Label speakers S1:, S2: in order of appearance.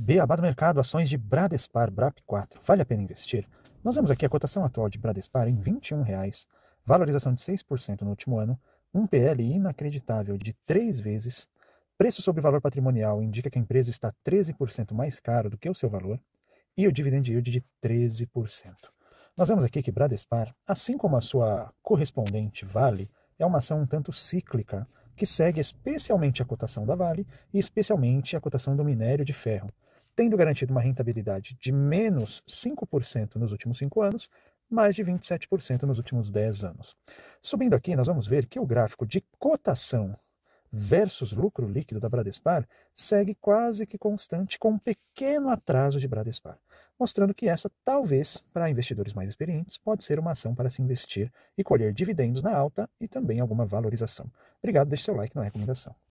S1: B. do mercado, ações de Bradespar, BRAP4. Vale a pena investir? Nós vemos aqui a cotação atual de Bradespar em R$ 21,00, valorização de 6% no último ano, um PL inacreditável de 3 vezes, preço sobre valor patrimonial indica que a empresa está 13% mais caro do que o seu valor e o dividend yield de 13%. Nós vemos aqui que Bradespar, assim como a sua correspondente Vale, é uma ação um tanto cíclica que segue especialmente a cotação da Vale e especialmente a cotação do minério de ferro, tendo garantido uma rentabilidade de menos 5% nos últimos cinco anos, mais de 27% nos últimos 10 anos. Subindo aqui, nós vamos ver que o gráfico de cotação versus lucro líquido da Bradespar segue quase que constante, com um pequeno atraso de Bradespar, mostrando que essa, talvez, para investidores mais experientes, pode ser uma ação para se investir e colher dividendos na alta e também alguma valorização. Obrigado, deixe seu like na é recomendação.